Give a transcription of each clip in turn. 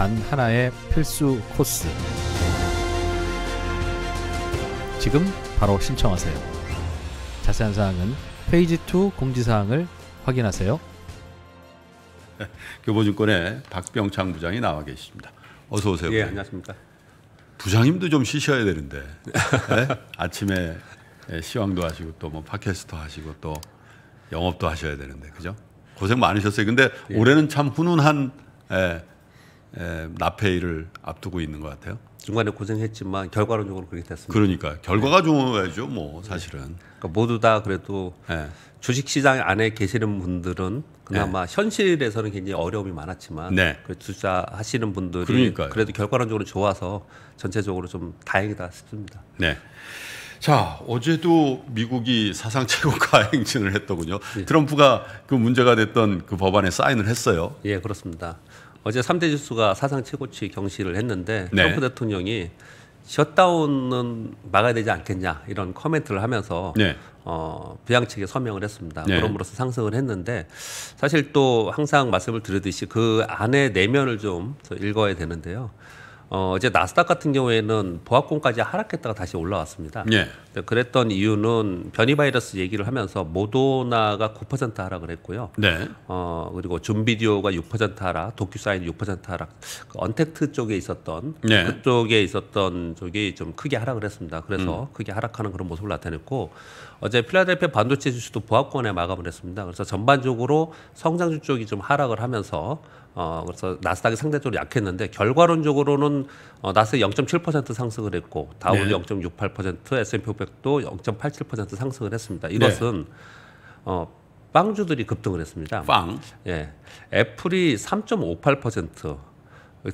단 하나의 필수 코스. 지금 바로 신청하세요. 자세한 사항은 페이지 2 공지사항을 확인하세요. 교보증권의 박병창 부장이 나와 계십니다. 어서 오세요. 예, 안녕하십니까. 부장님도 좀 쉬셔야 되는데 네? 아침에 예, 시황도 하시고 또 뭐 팟캐스트 하시고 또 영업도 하셔야 되는데 그죠? 고생 많으셨어요. 근데 예. 올해는 참 훈훈한 예, 에, 나페이를 앞두고 있는 것 같아요. 중간에 고생했지만 결과론적으로 그렇게 됐습니다. 그러니까 결과가 네. 좋아야죠, 뭐 사실은. 그러니까 모두 다 그래도 네. 주식시장 안에 계시는 분들은 그나마 네. 현실에서는 굉장히 어려움이 많았지만 네. 그 투자하시는 분들이 그러니까요. 그래도 결과론적으로 좋아서 전체적으로 좀 다행이다 싶습니다. 네. 자 어제도 미국이 사상 최고가 행진을 했더군요. 예. 트럼프가 그 문제가 됐던 그 법안에 사인을 했어요. 예, 그렇습니다. 어제 3대 지수가 사상 최고치 경시를 했는데 네. 트럼프 대통령이 셧다운은 막아야 되지 않겠냐 이런 커멘트를 하면서 네. 어, 부양책에 서명을 했습니다. 네. 그럼으로써 상승을 했는데 사실 또 항상 말씀을 드리듯이 그 안에 내면을 좀 읽어야 되는데요. 어, 어제 나스닥 같은 경우에는 보합권까지 하락했다가 다시 올라왔습니다. 예. 그랬던 이유는 변이 바이러스 얘기를 하면서 모더나가 9% 하락을 했고요. 네. 어, 그리고 준비디오가 6% 하락, 도큐사인 6% 하락, 그 언택트 쪽에 있었던 네. 그쪽에 있었던 쪽이 좀 크게 하락을 했습니다. 그래서 음. 크게 하락하는 그런 모습을 나타냈고 어제 필라델피아 반도체 주식도 보합권에 마감을 했습니다. 그래서 전반적으로 성장주 쪽이 좀 하락을 하면서 어, 그래서 나스닥이 상대적으로 약했는데 결과론적으로는 어, 나스닥 0.7% 상승을 했고 다우도 네. 0.68%, S&P 500도 0.87% 상승을 했습니다. 이것은 네. 어, 빵주들이 급등을 했습니다. 빵. 예. 애플이 3.58%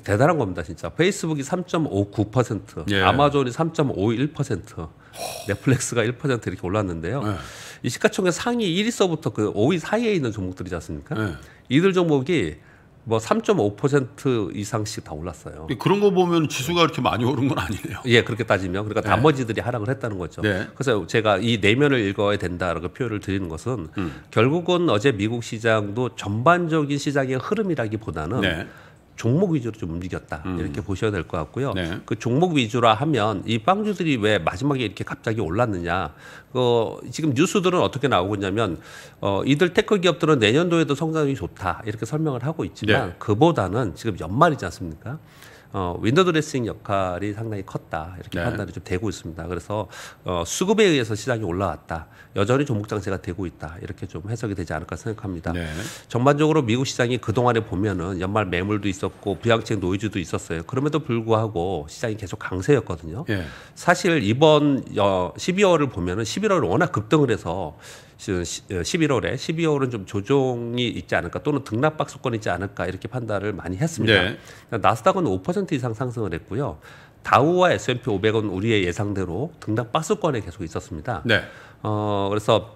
대단한 겁니다, 진짜. 페이스북이 3.59%, 예. 아마존이 3.51%, 넷플릭스가 1% 이렇게 올랐는데요. 예. 이 시가총액 상위 1위서부터 그 5위 사이에 있는 종목들이지 않습니까? 예. 이들 종목이 뭐3.5% 이상씩 다 올랐어요. 그런 거 보면 지수가 이렇게 많이 오른 건 아니네요. 예, 그렇게 따지면 그러니까 네. 나머지들이 하락을 했다는 거죠. 네. 그래서 제가 이 내면을 읽어야 된다라고 표현을 드리는 것은 음. 결국은 어제 미국 시장도 전반적인 시장의 흐름이라기보다는 네. 종목 위주로 좀 움직였다 음. 이렇게 보셔야 될 것 같고요. 네. 그 종목 위주라 하면 이 빵주들이 왜 마지막에 이렇게 갑자기 올랐느냐? 그 지금 뉴스들은 어떻게 나오고 있냐면 어, 이들 테크 기업들은 내년도에도 성장이 좋다 이렇게 설명을 하고 있지만 네. 그보다는 지금 연말이지 않습니까? 어, 윈도 드레싱 역할이 상당히 컸다 이렇게 네. 판단이 좀 되고 있습니다. 그래서 어, 수급에 의해서 시장이 올라왔다. 여전히 종목 장세가 되고 있다 이렇게 좀 해석이 되지 않을까 생각합니다. 네. 전반적으로 미국 시장이 그 동안에 보면은 연말 매물도 있었고 부양책 노이즈도 있었어요. 그럼에도 불구하고 시장이 계속 강세였거든요. 네. 사실 이번 12월을 어, 보면은 11월 워낙 급등을 해서 11월에 어, 12월은 좀 조정이 있지 않을까 또는 등락 박수권이 있지 않을까 이렇게 판단을 많이 했습니다. 네. 그러니까 나스닥은 5% 이상 상승을 했고요. 다우와 S&P 500은 우리의 예상대로 등락 박수권에 계속 있었습니다. 네. 어 그래서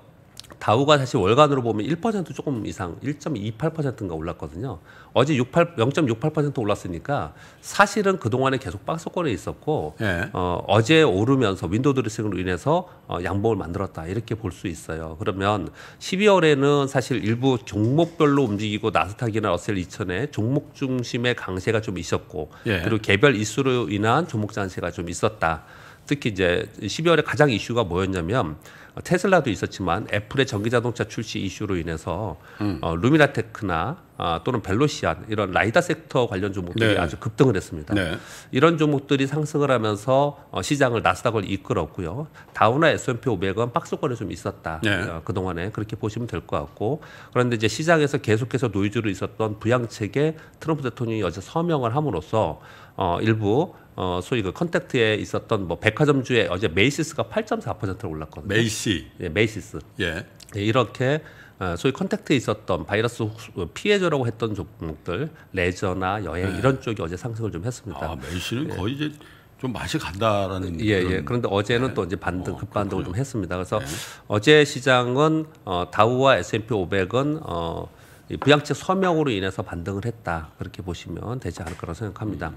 다우가 사실 월간으로 보면 1% 조금 이상 1.28%인가 올랐거든요. 어제 68, 0.68% 올랐으니까 사실은 그동안에 계속 박스권에 있었고 예. 어, 어제 오르면서 윈도우 드레싱으로 인해서 어, 양봉을 만들었다 이렇게 볼 수 있어요. 그러면 12월에는 사실 일부 종목별로 움직이고 나스닥이나 어셀 2000에 종목 중심의 강세가 좀 있었고 예. 그리고 개별 이슈로 인한 종목 장세가 좀 있었다. 특히 이제 12월에 가장 이슈가 뭐였냐면 어, 테슬라도 있었지만 애플의 전기 자동차 출시 이슈로 인해서 음. 어, 루미나테크나 아, 또는 벨로시안 이런 라이다 섹터 관련 종목들이 네. 아주 급등을 했습니다. 네. 이런 종목들이 상승을 하면서 어, 시장을 나스닥을 이끌었고요. 다우나 S&P 500은 박스권에 좀 있었다. 네. 어, 그동안에 그렇게 보시면 될 것 같고 그런데 이제 시장에서 계속해서 노이즈로 있었던 부양책에 트럼프 대통령이 어제 서명을 함으로써 어, 일부 어, 소위 그 컨택트에 있었던 뭐 백화점주에 어제 메이시스가 8.4%로 올랐거든요. 메이시. 예, 메이시스. 예. 예 이렇게 어, 소위 컨택트에 있었던 바이러스 어, 피해자라고 했던 종목들 레저나 여행 예. 이런 쪽이 어제 상승을 좀 했습니다. 아, 메시는 예. 거의 이제 좀 맛이 간다라는 예, 예. 그런데 어제는 네. 또 이제 반등 어, 급반등을 요좀 했습니다. 그래서 네. 어제 시장은 어, 다우와 S&P 500은 어, 부양책 서명으로 인해서 반등을 했다 그렇게 보시면 되지 않을 거라고 생각합니다.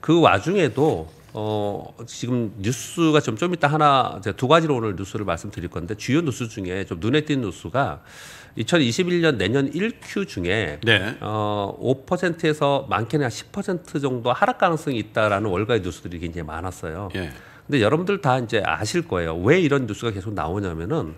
그 와중에도 어 지금 뉴스가 좀좀 이따 하나 제가 두 가지로 오늘 뉴스를 말씀드릴 건데 주요 뉴스 중에 좀 눈에 띄는 뉴스가 2021년 내년 1Q 중에 네. 어 5%에서 많게는 한 10% 정도 하락 가능성이 있다라는 월가의 뉴스들이 굉장히 많았어요. 예. 근데 여러분들 다 이제 아실 거예요. 왜 이런 뉴스가 계속 나오냐면은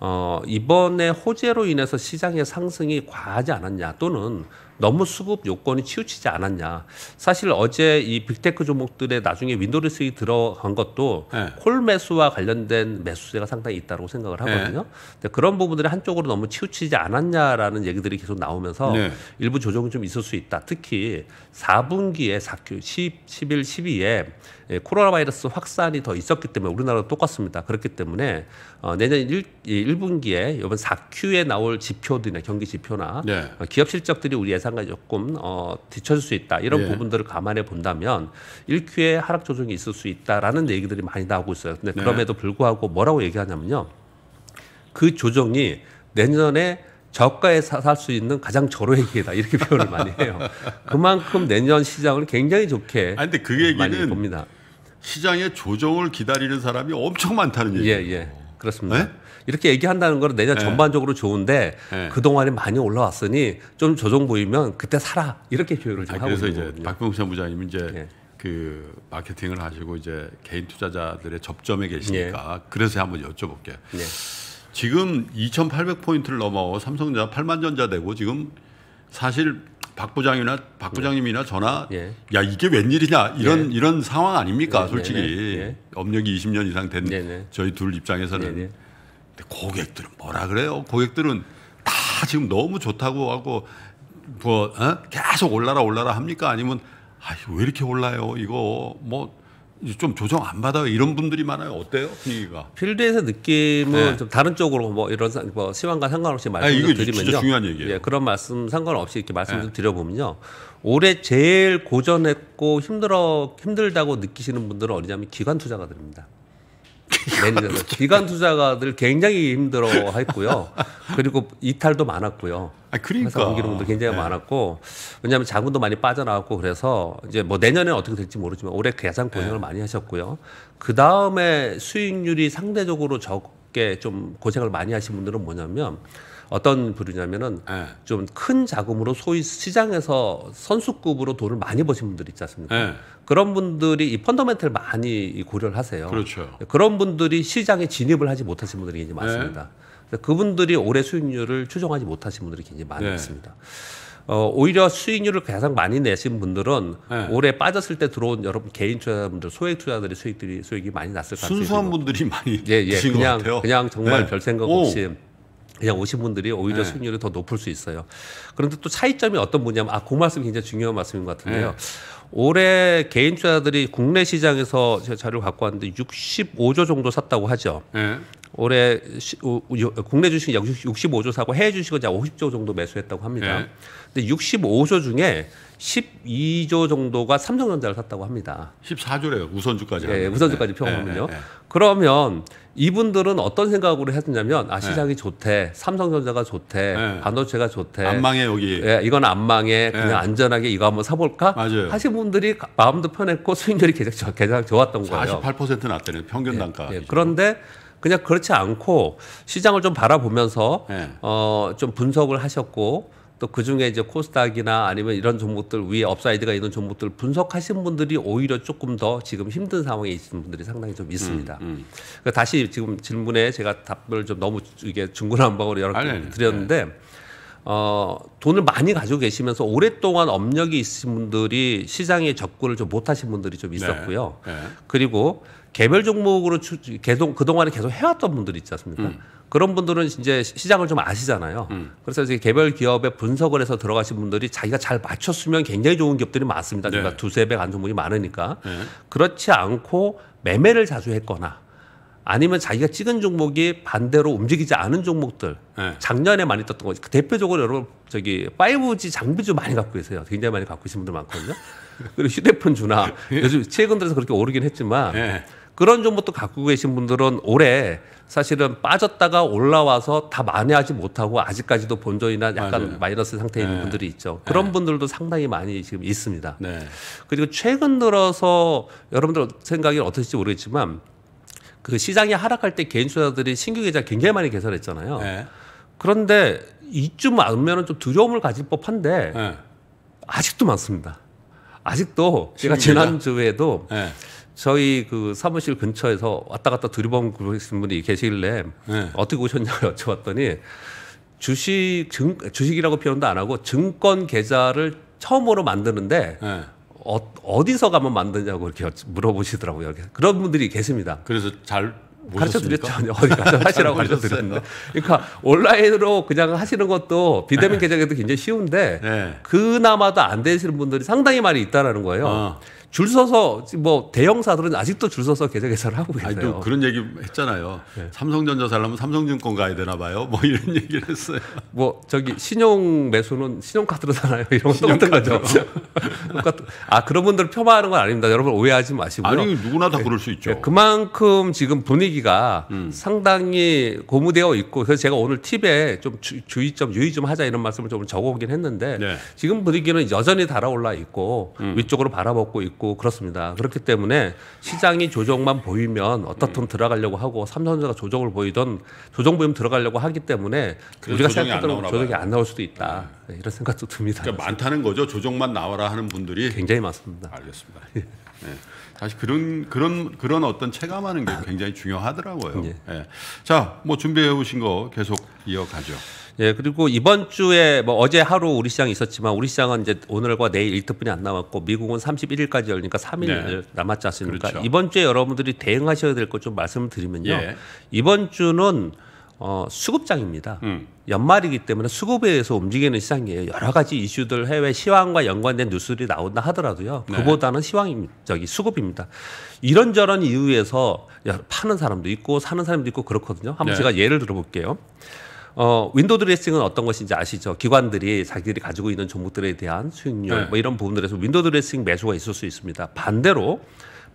어, 이번에 호재로 인해서 시장의 상승이 과하지 않았냐 또는 너무 수급 요건이 치우치지 않았냐. 사실 어제 이 빅테크 종목들의 나중에 윈도리스이 들어간 것도 네. 콜 매수와 관련된 매수세가 상당히 있다고 생각을 하거든요. 네. 그런 부분들이 한쪽으로 너무 치우치지 않았냐라는 얘기들이 계속 나오면서 네. 일부 조정이 좀 있을 수 있다. 특히 4분기에 4Q 10, 11, 12에 예, 코로나 바이러스 확산이 더 있었기 때문에 우리나라도 똑같습니다. 그렇기 때문에 어, 내년 1, 1분기에 이번 4Q에 나올 지표들이나 경기 지표나 네. 어, 기업 실적들이 우리 예상과 조금 어, 뒤쳐질수 있다 이런 네. 부분들을 감안해 본다면 1Q에 하락 조정이 있을 수 있다라는 얘기들이 많이 나오고 있어요. 근데 네. 그럼에도 불구하고 뭐라고 얘기하냐면요. 그 조정이 내년에 저가에 살 수 있는 가장 저로의 기회다 이렇게 표현을 많이 해요. 그만큼 내년 시장을 굉장히 좋게 아니, 근데 그 얘기는 많이 봅니다. 시장의 조정을 기다리는 사람이 엄청 많다는 예, 얘기예요. 예, 예. 그렇습니다. 네? 이렇게 얘기한다는 건 내년 네. 전반적으로 좋은데 네. 그동안에 많이 올라왔으니 좀 조정 보이면 그때 사라 이렇게 교육을 좀 아, 하고 그래서 이제 박병선 부장님 이제 예. 그 마케팅을 하시고 이제 개인 투자자들의 접점에 계시니까 예. 그래서 한번 여쭤볼게요. 예. 지금 2,800 포인트를 넘어 삼성전자 8만 전자 되고 지금 사실 박 부장이나 박 부장님이나 저나 예. 예. 야 이게 웬일이냐 이런 예. 이런 상황 아닙니까 예. 예 솔직히 예, 업력이 20년 이상 된 네, 네. 저희 둘 입장에서는 네, 근데 고객들은 뭐라 그래요 고객들은 다 지금 너무 좋다고 하고 뭐 어? 계속 올라라 올라라 합니까 아니면 아왜 이렇게 올라요 이거 뭐 이제 좀 조정 안 받아요 이런 분들이 많아요 어때요 분위기가 필드에서 느낌은 네. 좀 다른 쪽으로 뭐 이런 뭐 시황과 상관없이 말씀 아, 드리면요 중요한 얘기예요 예, 그런 말씀 상관없이 이렇게 말씀 네. 좀 드려보면요 올해 제일 고전했고 힘들어 힘들다고 느끼시는 분들은 어디냐면 기관 투자가들입니다 내년 그렇죠. 기관 투자가들 굉장히 힘들어했고요. 그리고 이탈도 많았고요. 아, 그러니까. 회사 옮기는분도 굉장히 네. 많았고 왜냐하면 자금도 많이 빠져나왔고 그래서 이제 뭐 내년에 어떻게 될지 모르지만 올해 계산 고생을 네. 많이 하셨고요. 그 다음에 수익률이 상대적으로 적게 좀 고생을 많이 하신 분들은 뭐냐면 어떤 부류냐면은 네. 예. 좀큰 자금으로 소위 시장에서 선수급으로 돈을 많이 버신 분들 있지 않습니까? 네. 그런 분들이 이 펀더멘트를 많이 고려를 하세요. 그렇죠. 그런 분들이 시장에 진입을 하지 못하신 분들이 굉장히 예. 많습니다. 네. 그분들이 올해 수익률을 추정하지 못하신 분들이 굉장히 많이 있습니다. 어, 오히려 수익률을 가장 많이 내신 분들은 네. 올해 빠졌을 때 들어온 여러분 개인 투자자분들 소액 투자들의 수익들이 수익이 많이 났을 가능성이 순수한 분들이 많이 예, 예, 그냥, 그냥 정말 네. 별 생각 없이 오. 그냥 오신 분들이 오히려 네. 수익률이 더 높을 수 있어요. 그런데 또 차이점이 어떤 분이냐면 아그 말씀이 굉장히 중요한 말씀인 것 같은데요. 네. 올해 개인 투자자들이 국내 시장에서 제가 자료를 갖고 왔는데 65조 정도 샀다고 하죠. 네. 올해 시, 오, 유, 국내 주식 약 65조 사고 해외 주식은 약 50조 정도 매수했다고 합니다. 네. 근데 65조 중에 12조 정도가 삼성전자를 샀다고 합니다. 14조래요. 예, 우선주까지. 네, 우선주까지 평하면요. 네, 네, 그러면 이분들은 어떤 생각으로 했냐면 아 네. 시장이 네. 좋대, 삼성전자가 좋대, 네. 반도체가 좋대. 안 망해 여기. 예, 이건 안 망해. 그냥 네. 안전하게 이거 한번 사볼까? 맞아요. 하신 분들이 마음도 편했고 수익률이 계속 계속 좋았던 거예요. 48% 났대는 평균 예, 단가. 예, 그런데 그냥 그렇지 않고 시장을 좀 바라보면서 네. 어좀 분석을 하셨고 또 그중에 이제 코스닥이나 아니면 이런 종목들 위에 업사이드가 있는 종목들 분석하신 분들이 오히려 조금 더 지금 힘든 상황에 있는 분들이 상당히 좀 있습니다. 음, 음. 그까 그러니까 다시 지금 질문에 제가 답을 좀 너무 이게 중구난방으로 여러 개 드렸는데 네. 어, 돈을 많이 가지고 계시면서 오랫동안 업력이 있으신 분들이 시장에 접근을 좀 못하신 분들이 좀 네. 있었고요. 네. 네. 그리고 개별 종목으로 추, 계속 그동안에 계속 해왔던 분들 이 있지 않습니까? 음. 그런 분들은 이제 시장을 좀 아시잖아요. 음. 그래서 이제 개별 기업에 분석을 해서 들어가신 분들이 자기가 잘 맞췄으면 굉장히 좋은 기업들이 많습니다. 네. 그러니까 두세 배 간종목이 많으니까. 네. 그렇지 않고 매매를 자주 했거나 아니면 자기가 찍은 종목이 반대로 움직이지 않은 종목들 네. 작년에 많이 떴던 거지 대표적으로 여러분 저기 5G 장비주 많이 갖고 계세요 굉장히 많이 갖고 계신 분들 많거든요 그리고 휴대폰 주나 예. 요즘 최근 들어서 그렇게 오르긴 했지만 예. 그런 정보도 갖고 계신 분들은 올해 사실은 빠졌다가 올라와서 다 만회하지 못하고 아직까지도 본전이나 약간 맞아요. 마이너스 상태에 있는 네. 분들이 있죠. 그런 네. 분들도 상당히 많이 지금 있습니다. 네. 그리고 최근 들어서 여러분들 생각이 어떠실지 모르겠지만 그 시장이 하락할 때 개인 투자들이 신규 계좌 굉장히 많이 개설했잖아요. 네. 그런데 이쯤 알면은 좀 두려움을 가질 법한데 네. 아직도 많습니다. 아직도 제가 지난주에도 네. 저희 그 사무실 근처에서 왔다 갔다 두리번 계신 분이 계시길래 네. 어떻게 오셨냐고 여쭤봤더니 주식 증, 주식이라고 표현도 안 하고 증권 계좌를 처음으로 만드는데 네. 어, 디서 가면 만드냐고 이렇게 물어보시더라고요. 그런 분들이 계십니다. 그래서 잘 가르쳐 드렸죠. 어디 가서 하시라고 가르쳐 드렸는데. 그러니까 온라인으로 그냥 하시는 것도 비대면 네. 계정에도 굉장히 쉬운데 네. 그나마도 안 되시는 분들이 상당히 많이 있다라는 거예요. 어. 줄 서서 뭐 대형사들은 아직도 줄 서서 계좌 개설을 하고 계세요. 아니, 또 그런 얘기 했잖아요. 네. 삼성전자 살려면 삼성증권 가야 되나 봐요. 뭐 이런 얘기를 했어요. 뭐 저기 신용 매수는 신용카드로 사나요? 이런 것도 똑같은 거죠. 아 그런 분들 폄하하는 건 아닙니다. 여러분 오해하지 마시고요. 아니 누구나 다 예. 그럴 수 있죠. 예, 그만큼 지금 분위기가 음. 상당히 고무되어 있고 그래서 제가 오늘 팁에 좀 주, 의점 유의 좀 하자 이런 말씀을 좀 적어오긴 했는데 네. 지금 분위기는 여전히 달아올라 있고 음. 위쪽으로 바라보고 있고. 있고 그렇습니다. 그렇기 때문에 시장이 조정만 보이면 어떻든 음. 들어가려고 하고 삼성전자가 조정을 보이던 조정 보이면 들어가려고 하기 때문에 우리가 생각하던 조정이 안 나올 수도 있다. 네. 네, 이런 생각도 듭니다. 그러니까 많다는 거죠. 조정만 나와라 하는 분들이 굉장히 많습니다. 알겠습니다. 네. 사실 그런 그런 그런 어떤 체감하는 게 굉장히 중요하더라고요. 예. 예. 자, 뭐 준비해 오신 거 계속 이어가죠. 예, 그리고 이번 주에 뭐 어제 하루 우리 시장 있었지만 우리 시장은 이제 오늘과 내일 일특분이안 남았고 미국은 31일까지 열리니까 3일 네. 남았지 않습니까? 그렇죠. 이번 주에 여러분들이 대응하셔야 될 것 좀 말씀드리면요. 을 예. 이번 주는 어, 수급장입니다. 음. 연말이기 때문에 수급에 의해서 움직이는 시장이에요. 여러 가지 이슈들 해외 시황과 연관된 뉴스들이 나온다 하더라도요. 네. 그보다는 시황이 저기 수급입니다. 이런저런 이유에서 파는 사람도 있고 사는 사람도 있고 그렇거든요. 한번 네. 제가 예를 들어볼게요. 어, 윈도우 드레싱은 어떤 것인지 아시죠? 기관들이 자기들이 가지고 있는 종목들에 대한 수익률 네. 뭐 이런 부분들에서 윈도우 드레싱 매수가 있을 수 있습니다. 반대로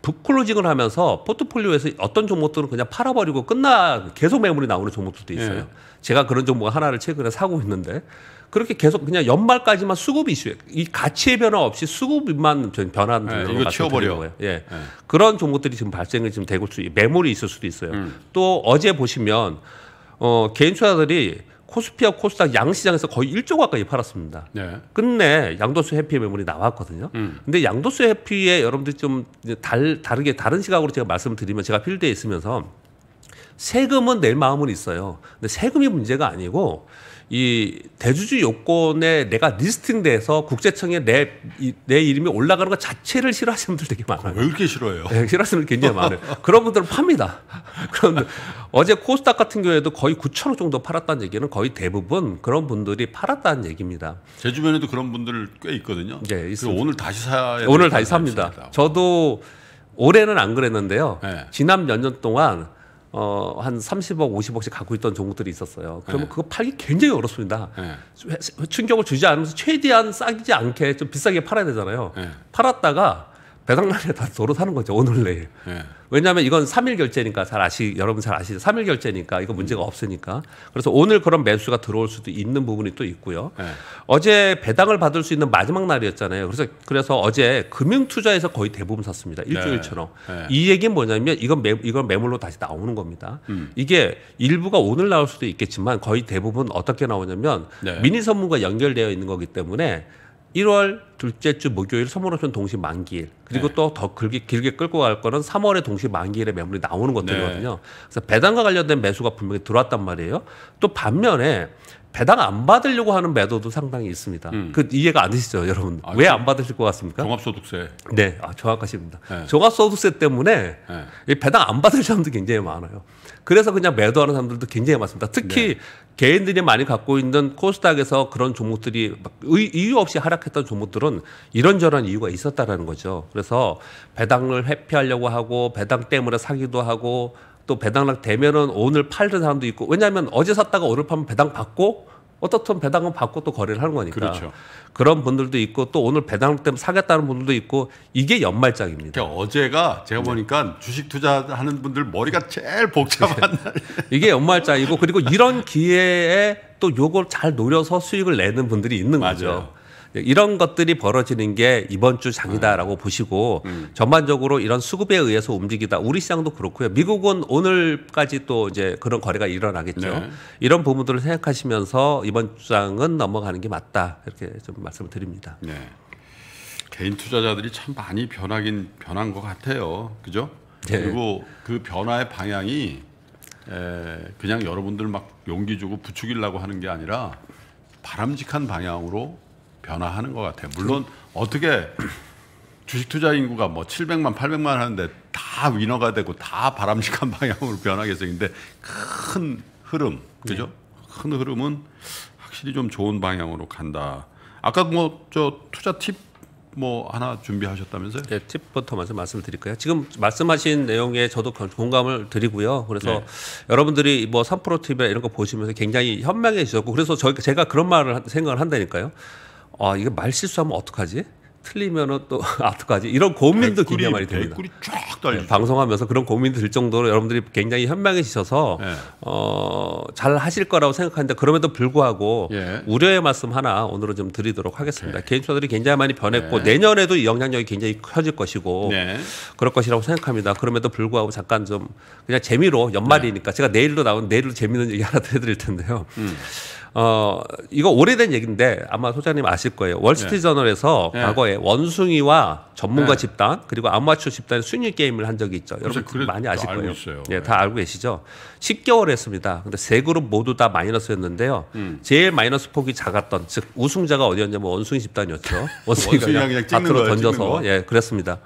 북클로징을 하면서 포트폴리오에서 어떤 종목들은 그냥 팔아버리고 끝나 계속 매물이 나오는 종목들도 네. 있어요. 네. 제가 그런 종목 하나를 최근에 사고 있는데 그렇게 계속 그냥 연말까지만 수급 이슈에 이 가치의 변화 없이 수급만 변하는 네, 이거 치워버려. 예 네. 그런 종목들이 지금 발생을 지금 되고 매물이 있을 수도 있어요. 음. 또 어제 보시면 어, 개인 투자들이 코스피와 코스닥 양시장에서 거의 1조 가까이 팔았습니다. 네. 끝내 양도수 해피 매물이 나왔거든요. 음. 근데 양도수 해피에 여러분들이 좀 달, 다르게 다른 시각으로 제가 말씀을 드리면 제가 필드에 있으면서 세금은 낼 마음은 있어요. 근데 세금이 문제가 아니고 이 대주주 요건에 내가 리스팅돼서 국제청에 내, 이, 내 이름이 올라가는 것 자체를 싫어하시는 분들 되게 많아요. 왜 이렇게 싫어요? 네, 싫어하시는 분들 굉장히 많아요. 그런 분들은 팝니다. 그런데 어제 코스닥 같은 경우에도 거의 9천억 정도 팔았다는 얘기는 거의 대부분 그런 분들이 팔았다는 얘기입니다. 제 주변에도 그런 분들 꽤 있거든요. 네, 있습니다. 오늘 다시 사야 오늘 다시 삽니다. 저도 올해는 안 그랬는데요. 네. 지난 몇 년 동안 어, 한 30억, 50억씩 갖고 있던 종목들이 있었어요. 그러면 네. 그거 팔기 굉장히 어렵습니다. 네. 충격을 주지 않으면서 최대한 싸지 않게 좀 비싸게 팔아야 되잖아요. 네. 팔았다가 배당날에 다 도로 사는 거죠 오늘 내일. 네. 왜냐하면 이건 3일 결제니까 잘 아시 여러분 잘 아시죠. 3일 결제니까 이거 문제가 없으니까. 그래서 오늘 그런 매수가 들어올 수도 있는 부분이 또 있고요. 네. 어제 배당을 받을 수 있는 마지막 날이었잖아요. 그래서 그래서 어제 금융 투자에서 거의 대부분 샀습니다. 네. 일주일처럼. 네. 이 얘기는 뭐냐면 이건 매, 이건 매물로 다시 나오는 겁니다. 음. 이게 일부가 오늘 나올 수도 있겠지만 거의 대부분 어떻게 나오냐면 네. 미니 선물과 연결되어 있는 거기 때문에 1월 둘째 주 목요일 선물옵션 동시 만기일 그리고 네. 또더 길게, 길게 끌고 갈 거는 3월에 동시 만기일에 매물이 나오는 것들이거든요. 네. 그래서 배당과 관련된 매수가 분명히 들어왔단 말이에요. 또 반면에 배당 안 받으려고 하는 매도도 상당히 있습니다. 음. 그 이해가 안 되시죠, 여러분? 아, 왜안 받으실 것 같습니까? 종합소득세. 네, 아, 정확하십니다. 네. 종합소득세 때문에 네. 배당 안 받을 사람도 굉장히 많아요. 그래서 그냥 매도하는 사람들도 굉장히 많습니다. 특히 네. 개인들이 많이 갖고 있는 코스닥에서 그런 종목들이 막 의, 이유 없이 하락했던 종목들은 분들은 이런저런 이유가 있었다라는 거죠. 그래서 배당을 회피하려고 하고 배당 때문에 사기도 하고 또 배당락 되면은 오늘 팔던 사람도 있고 왜냐하면 어제 샀다가 오늘 팔면 배당 받고 어떻든 배당은 받고 또 거래를 하는 거니까 그렇죠. 그런 분들도 있고 또 오늘 배당락 때문에 사겠다는 분들도 있고 이게 연말장입니다. 그러니까 어제가 제가 네. 보니까 주식 투자하는 분들 머리가 제일 복잡한 네. 이게 연말장이고 그리고 이런 기회에 또 요걸 잘 노려서 수익을 내는 분들이 있는 거죠. 맞아요. 예, 이런 것들이 벌어지는 게 이번 주 장이다라고 음. 보시고 음. 전반적으로 이런 수급에 의해서 움직이다. 우리 시장도 그렇고요. 미국은 오늘까지 또 이제 그런 거래가 일어나겠죠. 네. 이런 부분들을 생각하시면서 이번 주장은 넘어가는 게 맞다. 이렇게 좀 말씀을 드립니다. 네. 개인 투자자들이 참 많이 변하긴 변한 것 같아요. 그죠? 네. 그리고 그 변화의 방향이 에, 그냥 여러분들 막 용기 주고 부추기려고 하는 게 아니라 바람직한 방향으로 변화하는 것 같아요. 물론 어떻게 주식 투자 인구가 뭐 700만, 800만 하는데 다 위너가 되고 다 바람직한 방향으로 변하겠어요. 근데 큰 흐름, 그죠? 네. 큰 흐름은 확실히 좀 좋은 방향으로 간다. 아까 뭐 저 투자 팁 뭐 하나 준비하셨다면서요? 네, 팁부터 먼저 말씀드릴까요? 지금 말씀하신 내용에 저도 공감을 드리고요. 그래서 네. 여러분들이 뭐3% 팁이나 이런 거 보시면서 굉장히 현명해지셨고 그래서 저 제가 그런 말을 생각을 한다니까요. 아 이게 말 실수하면 어떡하지? 틀리면은 또 어떡하지? 이런 고민도 백구리, 굉장히 많이 됩니다. 네, 방송하면서 그런 고민도 들 정도로 여러분들이 굉장히 현명해지셔서 예. 네. 어잘 하실 거라고 생각하는데 그럼에도 불구하고 예. 우려의 말씀 하나 오늘은 좀 드리도록 하겠습니다. 예. 개인 투자들이 굉장히 많이 변했고 네. 내년에도 이 영향력이 굉장히 커질 것이고 그럴 것이라고 생각합니다. 그럼에도 불구하고 잠깐 좀 그냥 재미로 연말이니까 제가 내일로 나온 내일로 재미는 얘기 하나 해드릴 텐데요. 음. 어 이거 오래된 얘기인데 아마 소장님 아실 거예요. 월스트리트저널에서 네. 네. 과거에 원숭이와 전문가 네. 집단 그리고 아마추어 집단의 순위 게임을 한 적이 있죠. 여러분 그래, 많이 아실 거예요. 있어 예, 네. 다 알고 계시죠. 10개월 했습니다. 근데 세 그룹 모두 다 마이너스였는데요. 음. 제일 마이너스 폭이 작았던 즉 우승자가 어디였냐면 뭐 원숭이 집단이었죠. 원숭이가 그냥 밖으로 던져서 예, 그랬습니다.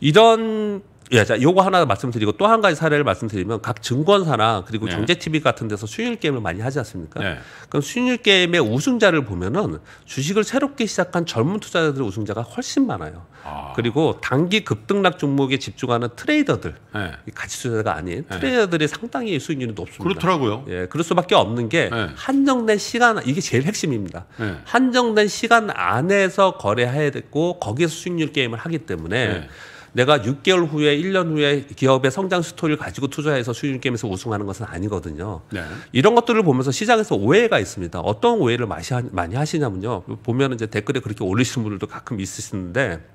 이런 예, 자, 요거 하나 말씀드리고 또 한 가지 사례를 말씀드리면 각 증권사나 그리고 경제TV 네. 같은 데서 수익률 게임을 많이 하지 않습니까? 네. 그럼 수익률 게임의 우승자를 보면은 주식을 새롭게 시작한 젊은 투자자들 우승자가 훨씬 많아요. 아. 그리고 단기 급등락 종목에 집중하는 트레이더들, 네. 가치 투자가 아닌 네. 트레이더들이 상당히 수익률이 높습니다. 그렇더라고요. 예, 그럴 수밖에 없는 게 네. 한정된 시간, 이게 제일 핵심입니다. 한정된 시간 안에서 거래해야 됐고 거기에서 수익률 게임을 하기 때문에 내가 6개월 후에 1년 후에 기업의 성장 스토리를 가지고 투자해서 수익률 게임에서 우승하는 것은 아니거든요. 네. 이런 것들을 보면서 시장에서 오해가 있습니다. 어떤 오해를 많이 하시냐면요. 보면 이제 댓글에 그렇게 올리시는 분들도 가끔 있으시는데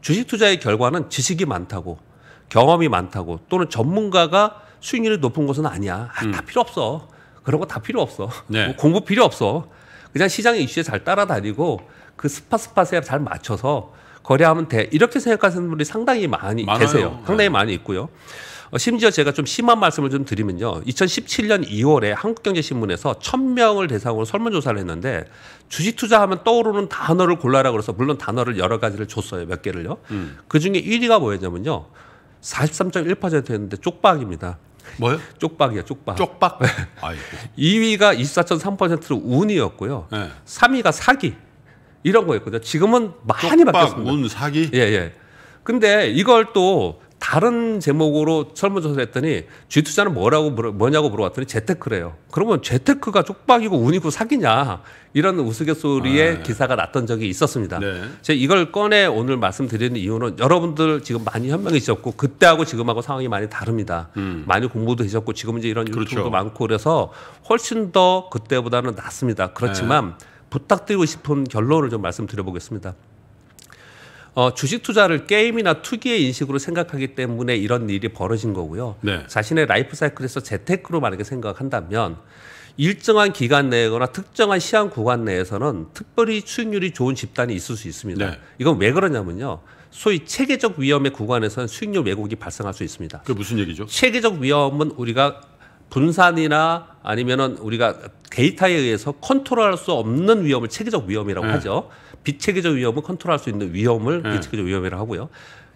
주식 투자의 결과는 지식이 많다고 경험이 많다고 또는 전문가가 수익률이 높은 것은 아니야. 아, 다 음. 필요 없어. 그런 거 다 필요 없어. 네. 뭐 공부 필요 없어. 그냥 시장의 이슈에 잘 따라다니고 그 스팟 스팟에 잘 맞춰서 거래하면 돼. 이렇게 생각하시는 분들이 상당히 많이 많아요. 계세요. 네. 상당히 네. 많이 있고요. 어, 심지어 제가 좀 심한 말씀을 좀 드리면요. 2017년 2월에 한국경제신문에서 1000명을 대상으로 설문조사를 했는데 주식 투자하면 떠오르는 단어를 골라라 그래서 물론 단어를 여러 가지를 줬어요. 몇 개를요. 음. 그 중에 1위가 뭐였냐면요. 43.1%였는데 쪽박입니다. 뭐요? 쪽박이요, 쪽박. 쪽박. 2위가 24.3%로 운이었고요. 네. 3위가 사기. 이런 거였거든요. 지금은 많이 바뀌었습니다. 문 사기. 예, 예. 근데 이걸 또 다른 제목으로 설문조사를 했더니 쥐투자는 뭐라고 물어, 뭐냐고 물어봤더니 재테크래요. 그러면 재테크가 쪽박이고 운이고 사기냐 이런 우스갯소리의 아, 기사가 났던 적이 있었습니다. 네. 제가 이걸 꺼내 오늘 말씀드리는 이유는 여러분들 지금 많이 현명해지셨고 그때하고 지금하고 상황이 많이 다릅니다. 음. 많이 공부도 해셨고 지금 이제 이런 그렇죠. 유튜브도 그렇죠. 많고 그래서 훨씬 더 그때보다는 낫습니다. 그렇지만 네. 부탁드리고 싶은 결론을 좀 말씀드려보겠습니다. 어, 주식 투자를 게임이나 투기의 인식으로 생각하기 때문에 이런 일이 벌어진 거고요. 네. 자신의 라이프 사이클에서 재테크로 만약에 생각한다면 일정한 기간 내거나 특정한 시한 구간 내에서는 특별히 수익률이 좋은 집단이 있을 수 있습니다. 네. 이건 왜 그러냐면요. 소위 체계적 위험의 구간에서는 수익률 왜곡이 발생할 수 있습니다. 그게 무슨 얘기죠? 체계적 위험은 우리가 분산이나 아니면은 우리가 데이터에 의해서 컨트롤할 수 없는 위험을 체계적 위험이라고 네. 하죠. 비체계적 위험은 컨트롤할 수 있는 위험을 네. 예. 비체계적 위험이라고 하고요.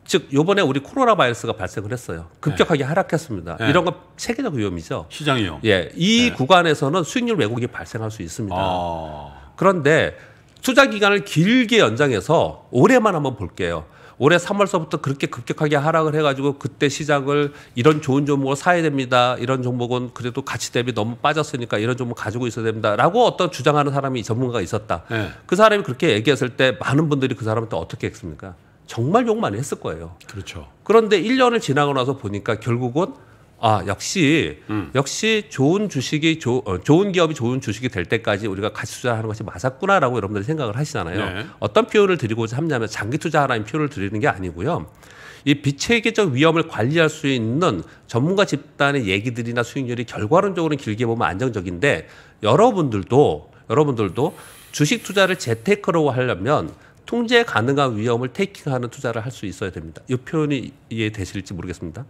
즉 요번에 우리 코로나 바이러스가 발생을 했어요. 급격하게 네. 하락했습니다. 네. 이런 건 체계적 위험이죠. 시장이요. 예. 이 네. 구간에서는 수익률 왜곡이 발생할 수 있습니다. 아. 그런데 투자 기간을 길게 연장해서 올해만 한번 볼게요. 올해 3월서부터 그렇게 급격하게 하락을 해가지고 그때 시작을 이런 좋은 종목을 사야 됩니다. 이런 종목은 그래도 가치 대비 너무 빠졌으니까 이런 종목 가지고 있어야 됩니다.라고 어떤 주장하는 사람이 전문가가 있었다. 네. 그 사람이 그렇게 얘기했을 때 많은 분들이 그 사람한테 어떻게 했습니까? 정말 욕 많이 했을 거예요. 그렇죠. 그런데 1년을 지나고 나서 보니까 결국은 아 역시 음. 역시 좋은 주식이 조, 어, 좋은 기업이 좋은 주식이 될 때까지 우리가 같이 투자하는 것이 맞았구나라고 여러분들이 생각을 하시잖아요. 네. 어떤 표현을 드리고자 합냐면 장기 투자하라는 표현을 드리는 게 아니고요. 이 비체계적 위험을 관리할 수 있는 전문가 집단의 얘기들이나 수익률이 결과론적으로는 길게 보면 안정적인데 여러분들도 여러분들도 주식 투자를 재테크로 하려면 통제 가능한 위험을 테이킹하는 투자를 할 수 있어야 됩니다. 이 표현이 이해되실지 모르겠습니다.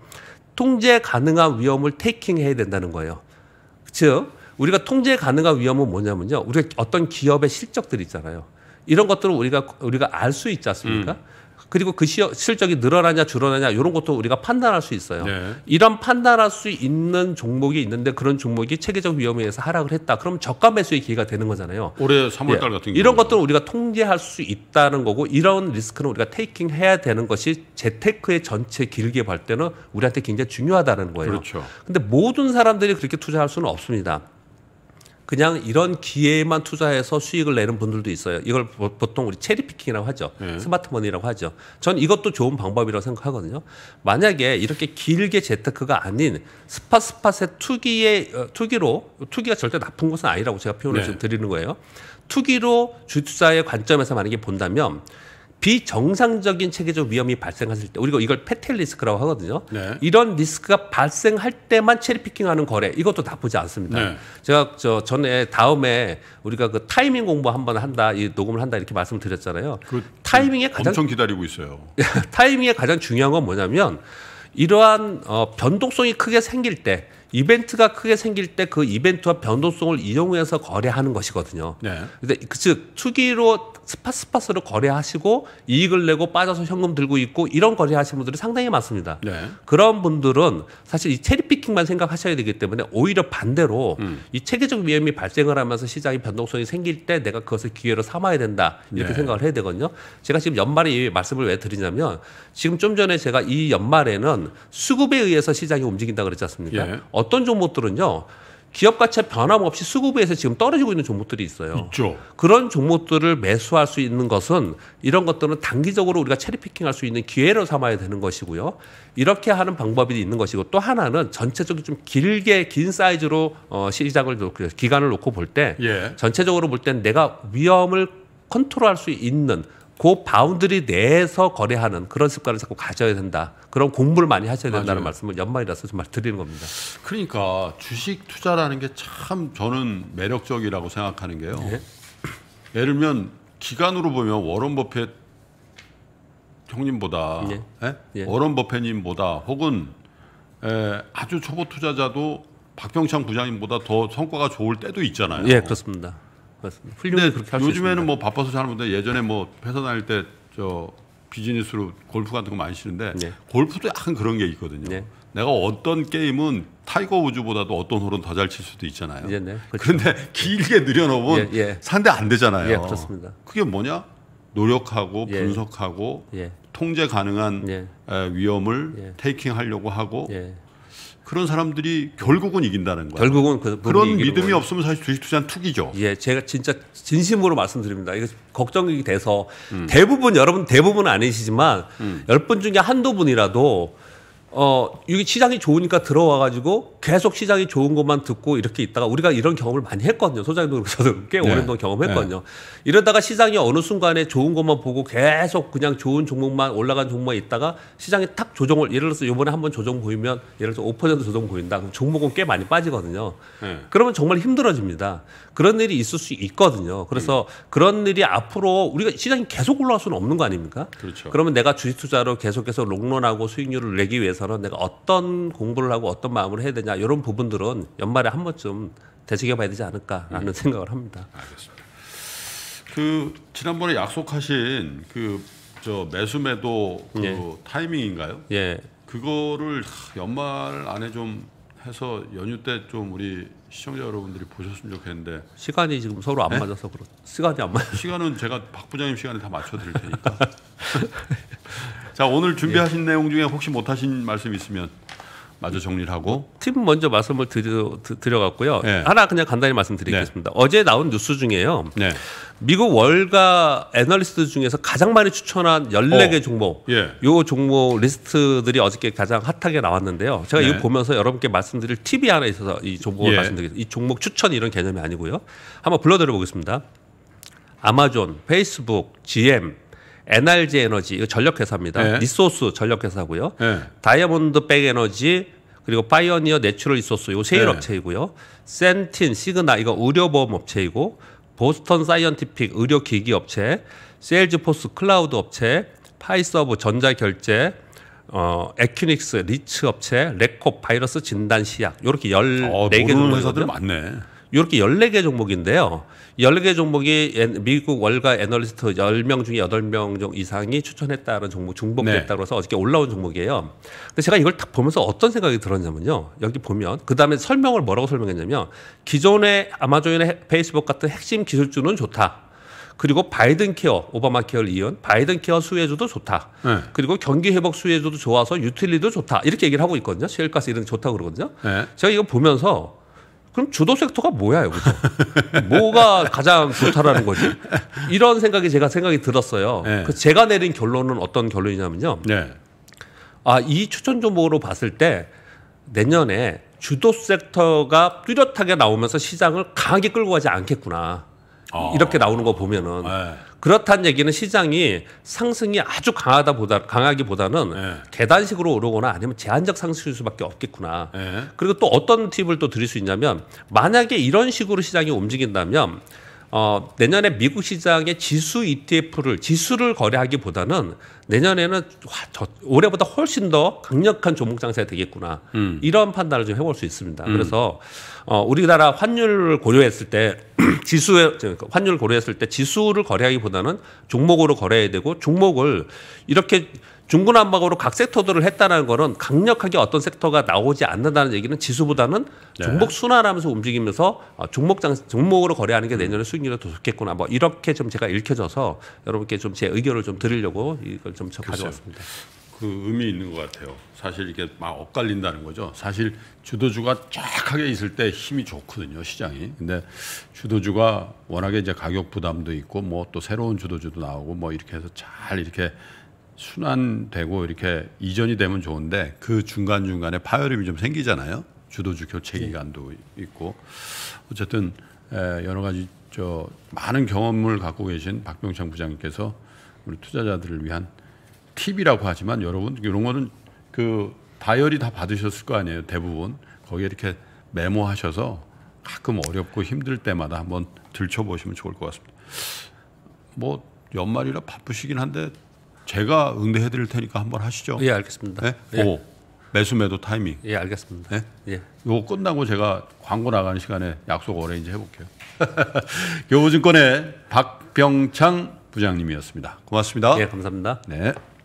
통제 가능한 위험을 테이킹해야 된다는 거예요. 즉 우리가 통제 가능한 위험은 뭐냐면요. 우리가 어떤 기업의 실적들 있잖아요. 이런 것들을 우리가 우리가 알 수 있지 않습니까? 음. 그리고 그 시, 실적이 늘어나냐 줄어나냐 이런 것도 우리가 판단할 수 있어요. 네. 이런 판단할 수 있는 종목이 있는데 그런 종목이 체계적 위험에 의해서 하락을 했다. 그럼 저가 매수의 기회가 되는 거잖아요. 올해 3월달 예. 같은 경우 이런 것들은 우리가 통제할 수 있다는 거고 이런 리스크는 우리가 테이킹 해야 되는 것이 재테크의 전체 길게 볼 때는 우리한테 굉장히 중요하다는 거예요. 그렇죠. 근데 모든 사람들이 그렇게 투자할 수는 없습니다. 그냥 이런 기회에만 투자해서 수익을 내는 분들도 있어요. 이걸 보통 우리 체리피킹이라고 하죠. 네. 스마트머니라고 하죠. 전 이것도 좋은 방법이라고 생각하거든요. 만약에 이렇게 길게 재테크가 아닌 스팟 스팟의 투기의 어, 투기로 투기가 절대 나쁜 것은 아니라고 제가 표현을 네. 지 드리는 거예요. 투기로 주투자의 관점에서 만약에 본다면 비정상적인 체계적 위험이 발생했을 때 우리가 이걸 패텔 리스크라고 하거든요. 네. 이런 리스크가 발생할 때만 체리피킹하는 거래 이것도 나쁘지 않습니다. 네. 제가 저 전에 다음에 우리가 그 타이밍 공부 한 번 한다 이 녹음을 한다 이렇게 말씀드렸잖아요. 그, 타이밍에 가장 엄청 기다리고 있어요. 타이밍에 가장 중요한 건 뭐냐면 이러한 어, 변동성이 크게 생길 때 이벤트가 크게 생길 때 그 이벤트와 변동성을 이용해서 거래하는 것이거든요. 네. 근데 그 즉 투기로 스팟스팟으로 거래하시고 이익을 내고 빠져서 현금 들고 있고 이런 거래하시는 분들이 상당히 많습니다. 네. 그런 분들은 사실 이 체리피킹만 생각하셔야 되기 때문에 오히려 반대로 음. 이 체계적 위험이 발생을 하면서 시장의 변동성이 생길 때 내가 그것을 기회로 삼아야 된다 이렇게 네. 생각을 해야 되거든요. 제가 지금 연말에 이 말씀을 왜 드리냐면 지금 좀 전에 제가 이 연말에는 수급에 의해서 시장이 움직인다 그랬지 않습니까? 예. 어떤 종목들은요. 기업 가치가 변함없이 수급에서 지금 떨어지고 있는 종목들이 있어요. 있죠. 그런 종목들을 매수할 수 있는 것은 이런 것들은 단기적으로 우리가 체리피킹할 수 있는 기회로 삼아야 되는 것이고요. 이렇게 하는 방법이 있는 것이고 또 하나는 전체적인 좀 길게 긴 사이즈로 어, 시작을 놓고 그 기간을 놓고 볼때 예. 전체적으로 볼 땐 내가 위험을 컨트롤할 수 있는 그 바운드리 내에서 거래하는 그런 습관을 자꾸 가져야 된다. 그런 공부를 많이 하셔야 된다는 맞아요. 말씀을 연말이라서 정말 드리는 겁니다. 그러니까 주식 투자라는 게 참 저는 매력적이라고 생각하는 게요. 예? 예를 들면 기간으로 보면 워런 버핏 형님보다 예. 예? 예. 워런 버핏님보다 혹은 에, 예, 아주 초보 투자자도 박병창 부장님보다 더 성과가 좋을 때도 있잖아요. 예, 그렇습니다. 같습니다. 훈련을 그렇게 할수 있습니다. 요즘에는 뭐 바빠서 잘 못해 예전에 뭐 회사 다닐 때 저 비즈니스로 골프 같은 거 많이 치는데 네. 골프도 약간 그런 게 있거든요. 네. 내가 어떤 게임은 타이거 우즈보다도 어떤 홀은 더 잘 칠 수도 있잖아요. 예, 네. 그렇죠. 그런데 길게 늘여놓으면 예, 예. 상대 안 되잖아요. 예, 그렇습니다. 그게 뭐냐? 노력하고 예. 분석하고 예. 통제 가능한 예. 위험을 테이킹하려고 하고 그런 사람들이 결국은 이긴다는 거예요. 결국은 그 그런 믿음이 거예요. 없으면 사실 주식 투자는 투기죠. 예, 제가 진짜 진심으로 말씀드립니다. 이거 걱정이 돼서 음. 대부분 여러분 대부분 아니시지만 음. 10분 중에 한두 분이라도 어, 이게 시장이 좋으니까 들어와가지고 계속 시장이 좋은 것만 듣고 이렇게 있다가 우리가 이런 경험을 많이 했거든요. 소장님도 그렇고 저도 꽤 네. 오랫동안 경험했거든요. 네. 이러다가 시장이 어느 순간에 좋은 것만 보고 계속 그냥 좋은 종목만 올라간 종목만 있다가 시장이 탁 조정을 예를 들어서 이번에 한 번 조정 보이면 예를 들어서 5% 조정 보인다. 그럼 종목은 꽤 많이 빠지거든요. 네. 그러면 정말 힘들어집니다. 그런 일이 있을 수 있거든요. 그래서 음. 그런 일이 앞으로 우리가 시장이 계속 올라갈 수는 없는 거 아닙니까? 그렇죠. 그러면 내가 주식 투자로 계속해서 롱런하고 수익률을 내기 위해서 대해서는 내가 어떤 공부를 하고 어떤 마음으로 해야 되냐 이런 부분들은 연말에 한 번쯤 되새겨봐야 되지 않을까라는 음. 생각을 합니다. 알겠습니다. 그 지난번에 약속하신 그 저 매수 매도 그 예. 타이밍인가요? 예. 그거를 연말 안에 좀 해서 연휴 때 좀 우리 시청자 여러분들이 보셨으면 좋겠는데 시간이 지금 서로 안 네? 맞아서 그렇 시간이 안 맞아 시간은 제가 박 부장님 시간에다 맞춰 드릴 테니까 자 오늘 준비하신 예. 내용 중에 혹시 못하신 말씀 있으면 마저 정리를 하고 팀 먼저 말씀을 드려, 드려갔고요. 네. 하나 그냥 간단히 말씀드리겠습니다. 네. 어제 나온 뉴스 중에요. 네. 미국 월가 애널리스트 중에서 가장 많이 추천한 14개 어. 종목. 예. 요 종목 리스트들이 어저께 가장 핫하게 나왔는데요. 제가 네. 이거 보면서 여러분께 말씀드릴 팁이 하나 있어서 이 종목을 예. 말씀드리겠습니다. 이 종목 추천 이런 개념이 아니고요. 한번 불러드려 보겠습니다. 아마존, 페이스북, GM, NRG 에너지 이거 전력 회사입니다. 네. 리소스 전력 회사고요. 네. 다이아몬드 백 에너지 그리고 파이어니어 내추럴 리소스 요 세일 네. 업체이고요. 센틴 시그나 이거 의료보험 업체이고 보스턴 사이언티픽 의료 기기 업체, 일즈포스 클라우드 업체, 파이서브 전자 결제 어, 에큐닉스 리츠 업체, 레코 바이러스 진단 시약 요렇게 아, 열네 개종목이 많네. 요렇게 열네 개 종목인데요. 열네 개 종목이 미국 월가 애널리스트 열 명 중에 여덟 명 이상이 추천했다는 종목 중복됐다 고해서 네. 어저께 올라온 종목이에요. 근데 제가 이걸 딱 보면서 어떤 생각이 들었냐면요. 여기 보면 그다음에 설명을 뭐라고 설명했냐면 기존의 아마존이나 페이스북 같은 핵심 기술주는 좋다. 그리고 바이든 케어, 오바마 케어를 이은 바이든 케어 수혜주도 좋다. 네. 그리고 경기 회복 수혜주도 좋아서 유틸리도 좋다. 이렇게 얘기를 하고 있거든요. 셰일가스 이런 게 좋다고 그러거든요. 네. 제가 이거 보면서 그럼 주도 섹터가 뭐야 여기서 뭐가 가장 좋다라는 거지 이런 생각이 제가 생각이 들었어요. 네. 그 제가 내린 결론은 어떤 결론이냐면요. 네. 아이 추천 종목으로 봤을 때 내년에 주도 섹터가 뚜렷하게 나오면서 시장을 강하게 끌고 가지 않겠구나. 어. 이렇게 나오는 거 보면은 네. 그렇다는 얘기는 시장이 상승이 아주 강하다 보다 강하기보다는 네. 계단식으로 오르거나 아니면 제한적 상승일 수밖에 없겠구나. 네. 그리고 또 어떤 팁을 또 드릴 수 있냐면 만약에 이런 식으로 시장이 움직인다면 어, 내년에 미국 시장의 지수 ETF를 지수를 거래하기보다는 내년에는 올해보다 훨씬 더 강력한 종목 장세가 되겠구나 음. 이런 판단을 좀 해볼 수 있습니다. 음. 그래서 어, 우리나라 환율을 고려했을 때 지수에 그러니까 환율을 고려했을 때 지수를 거래하기보다는 종목으로 거래해야 되고 종목을 이렇게 중구난방으로 각 섹터들을 했다는 거는 강력하게 어떤 섹터가 나오지 않는다는 얘기는 지수보다는 종목 네. 순환하면서 움직이면서 종목장 어, 종목으로 거래하는 게 내년에 수익률이 더 좋겠구나 뭐 이렇게 좀 제가 읽혀져서 여러분께 좀 제 의견을 좀 드리려고 이걸 좀 가져왔습니다. 그 의미 있는 것 같아요. 사실 이게 막 엇갈린다는 거죠. 사실 주도주가 쫙하게 있을 때 힘이 좋거든요, 시장이. 근데 주도주가 워낙에 이제 가격 부담도 있고 뭐 또 새로운 주도주도 나오고 뭐 이렇게 해서 잘 이렇게 순환되고 이렇게 이전이 되면 좋은데 그 중간 중간에 파열음이 좀 생기잖아요. 주도주 교체 기간도 네. 있고 어쨌든 여러 가지 저 많은 경험을 갖고 계신 박병창 부장님께서 우리 투자자들을 위한 팁이라고 하지만 여러분 이런 거는 그 다이어리 다 받으셨을 거 아니에요 대부분 거기에 이렇게 메모하셔서 가끔 어렵고 힘들 때마다 한번 들춰보시면 좋을 것 같습니다. 뭐 연말이라 바쁘시긴 한데 제가 응대해 드릴 테니까 한번 하시죠. 예, 알겠습니다. 네? 예. 오, 매수 매도 타이밍. 예, 알겠습니다. 네? 예. 예. 요 끝나고 제가 광고 나가는 시간에 약속 어레인지 해볼게요. 교보증권의 박병창 부장님이었습니다. 고맙습니다. 예, 감사합니다. 네.